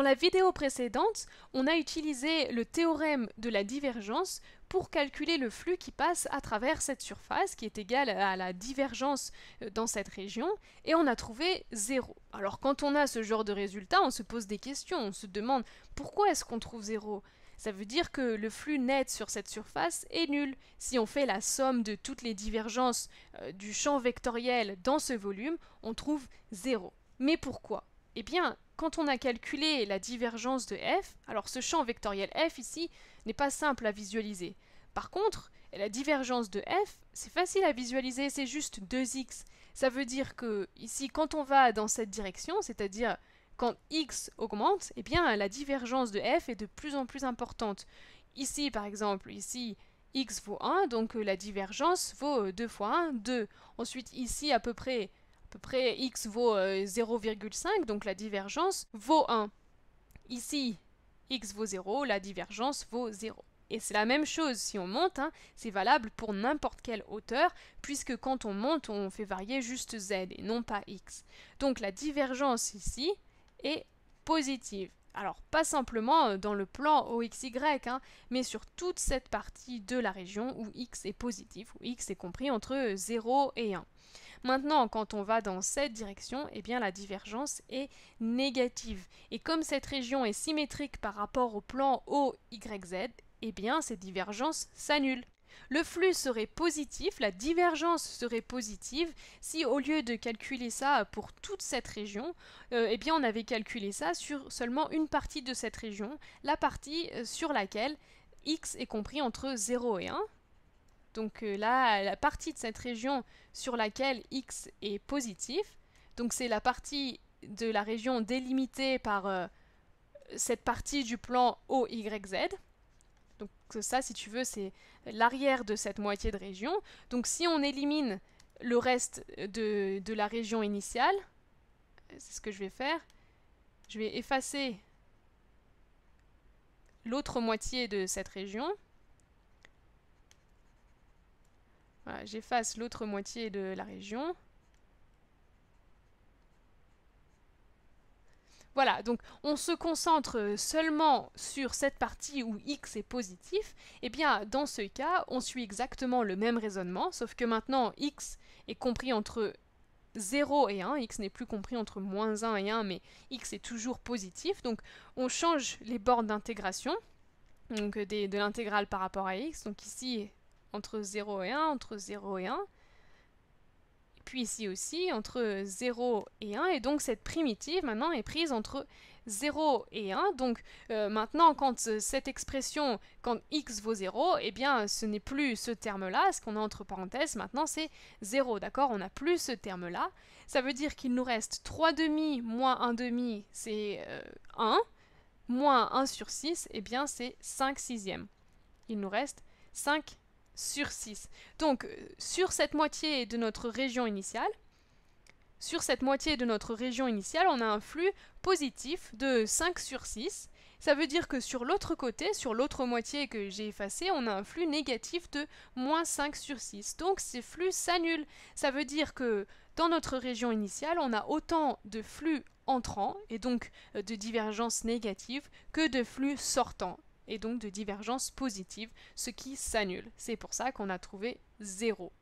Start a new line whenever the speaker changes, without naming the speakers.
Dans la vidéo précédente, on a utilisé le théorème de la divergence pour calculer le flux qui passe à travers cette surface, qui est égal à la divergence euh, dans cette région, et on a trouvé 0. Alors quand on a ce genre de résultat, on se pose des questions, on se demande pourquoi est-ce qu'on trouve 0 ça veut dire que le flux net sur cette surface est nul. Si on fait la somme de toutes les divergences euh, du champ vectoriel dans ce volume, on trouve 0. Mais pourquoi Eh bien, quand on a calculé la divergence de f, alors ce champ vectoriel f ici n'est pas simple à visualiser. Par contre, la divergence de f, c'est facile à visualiser, c'est juste 2x. Ça veut dire que ici, quand on va dans cette direction, c'est-à-dire quand x augmente, eh bien la divergence de f est de plus en plus importante. Ici, par exemple, ici, x vaut 1, donc euh, la divergence vaut 2 fois 1, 2. Ensuite, ici, à peu près peu près x vaut 0,5, euh, donc la divergence vaut 1. Ici, x vaut 0, la divergence vaut 0. Et c'est la même chose si on monte, hein, c'est valable pour n'importe quelle hauteur, puisque quand on monte, on fait varier juste z et non pas x. Donc la divergence ici est positive. Alors pas simplement euh, dans le plan OXY, hein, mais sur toute cette partie de la région où x est positif, où x est compris entre 0 et 1. Maintenant, quand on va dans cette direction, eh bien la divergence est négative. Et comme cette région est symétrique par rapport au plan OYZ, eh bien ces divergences s'annulent. Le flux serait positif, la divergence serait positive si au lieu de calculer ça pour toute cette région, euh, eh bien on avait calculé ça sur seulement une partie de cette région, la partie euh, sur laquelle x est compris entre 0 et 1. Donc euh, là, la partie de cette région sur laquelle x est positif, donc c'est la partie de la région délimitée par cette partie du plan OYZ, que ça, si tu veux, c'est l'arrière de cette moitié de région. Donc si on élimine le reste de, la région initiale, c'est ce que je vais faire, je vais effacer l'autre moitié de cette région. j'efface l'autre moitié de la région. Voilà, donc on se concentre euh, seulement sur cette partie où x est positif, et eh bien dans ce cas, on suit exactement le même raisonnement, sauf que maintenant x est compris entre 0 et 1, x n'est plus compris entre moins 1 et 1, mais x est toujours positif, donc on change les bornes d'intégration, donc euh, de l'intégrale par rapport à x, donc ici entre 0 et 1, entre 0 et 1, puis ici aussi entre 0 et 1, et donc cette primitive maintenant est prise entre 0 et 1, donc euh, maintenant quand euh, cette expression, quand x vaut 0, et eh bien ce n'est plus ce terme-là, ce qu'on a entre parenthèses maintenant c'est 0, d'accord On n'a plus ce terme-là, ça veut dire qu'il nous reste 3 demi moins 1 demi, c'est 1, euh, moins 1 sur 6, et eh bien c'est 5 sixièmes. Il nous reste 5 sur 6. Donc, euh, sur cette moitié de notre région initiale, sur cette moitié de notre région initiale, on a un flux positif de 5 sur 6. Ça veut dire que sur l'autre côté, sur l'autre moitié que j'ai effacée, on a un flux négatif de moins 5 sur 6. Donc ces flux s'annulent. Ça veut dire que dans notre région initiale, on a autant de flux entrants, et donc euh, de divergences négatives, que de flux sortants et donc de divergence positive, ce qui s'annule. C'est pour ça qu'on a trouvé 0.